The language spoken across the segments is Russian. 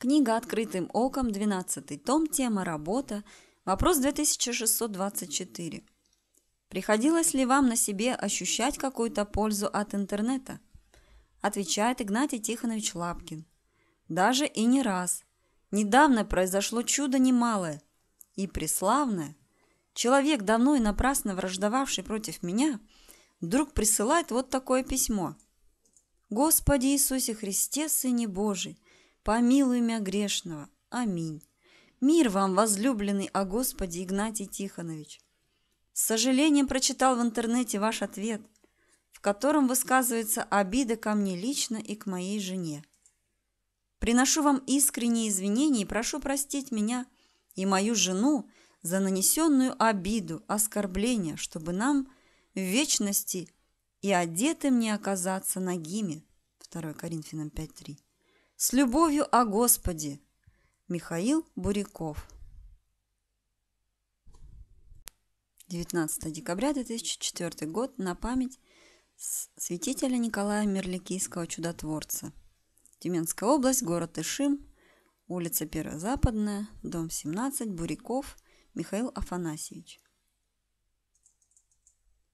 Книга «Открытым оком», 12 том, тема «Работа», вопрос 2624. Приходилось ли вам на себе ощущать какую-то пользу от интернета? Отвечает Игнатий Тихонович Лапкин. Даже и не раз. Недавно произошло чудо немалое и преславное. Человек, давно и напрасно враждовавший против меня, вдруг присылает вот такое письмо. «Господи Иисусе Христе, Сыне Божий!» помилуй мя грешного. Аминь. Мир вам, возлюбленный о Господе Игнатий Тихонович. С сожалением прочитал в интернете ваш ответ, в котором высказывается обида ко мне лично и к моей жене. Приношу вам искренние извинения и прошу простить меня и мою жену за нанесенную обиду, оскорбление, чтобы нам в вечности и одетым не оказаться нагими. 2 Коринфянам 5.3. С любовью о Господе. Михаил Буряков. 19 декабря 2004 год на память святителя Николая Мерликийского чудотворца. Тюменская область, город Ишим, улица Первозападная, дом 17, Буряков, Михаил Афанасьевич.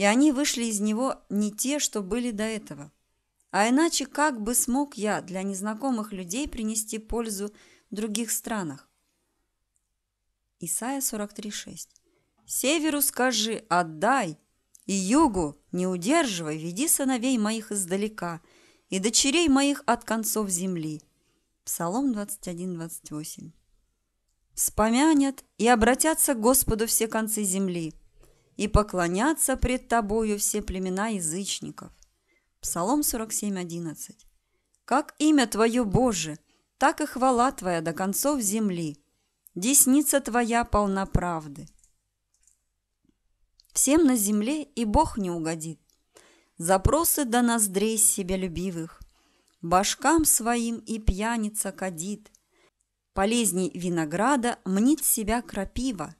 и они вышли из него не те, что были до этого. А иначе как бы смог я для незнакомых людей принести пользу в других странах? Исайя 43.6 «Северу скажи, отдай, и югу, не удерживай, веди сыновей моих издалека, и дочерей моих от концов земли». Псалом 21.28 «Вспомянят и обратятся к Господу все концы земли, и поклонятся пред тобою все племена язычников. Псалом 47:11. Как имя твое Боже, так и хвала твоя до концов земли. Десница твоя полна правды. Всем на земле и Бог не угодит. Запросы до ноздрей себя любивых. Башкам своим и пьяница кадит. Полезней винограда мнит себя крапива –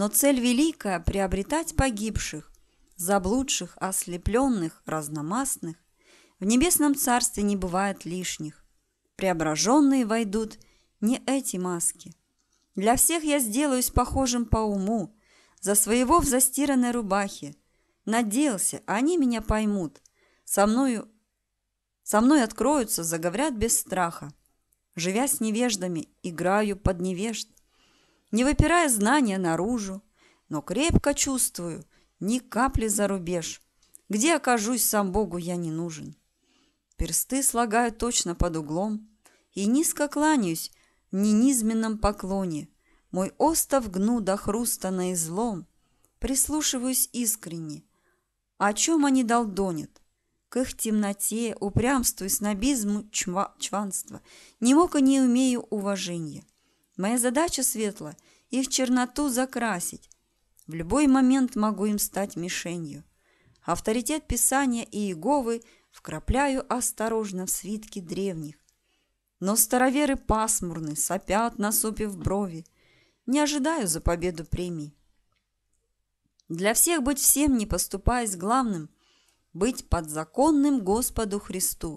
но цель великая – приобретать погибших, заблудших, ослепленных, разномастных. В небесном царстве не бывает лишних. Преображенные войдут не эти маски. Для всех я сделаюсь похожим по уму, за своего в застиранной рубахе. Надеялся, они меня поймут. Со мною со мной откроются, заговорят без страха. Живя с невеждами, играю под невежд не выпирая знания наружу, но крепко чувствую, ни капли за рубеж. Где окажусь, сам Богу я не нужен. Персты слагаю точно под углом и низко кланяюсь в ненизменном поклоне. Мой остов гну до хруста на излом, прислушиваюсь искренне. О чем они долдонят? К их темноте, упрямству и снобизму чванства не мог и не умею уважения. Моя задача светла – их черноту закрасить. В любой момент могу им стать мишенью. Авторитет Писания и Иеговы вкрапляю осторожно в свитки древних. Но староверы пасмурны, сопят, насупив брови. Не ожидаю за победу премии. Для всех быть всем, не поступаясь главным, быть подзаконным Господу Христу.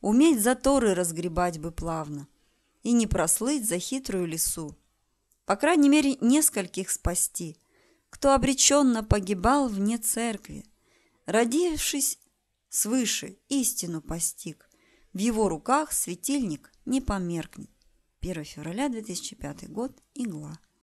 Уметь заторы разгребать бы плавно – и не прослыть за хитрую лису, По крайней мере, нескольких спасти, кто обреченно погибал вне церкви, родившись свыше, истину постиг. В его руках светильник не померкнет. 1 февраля 2005 год. Игла.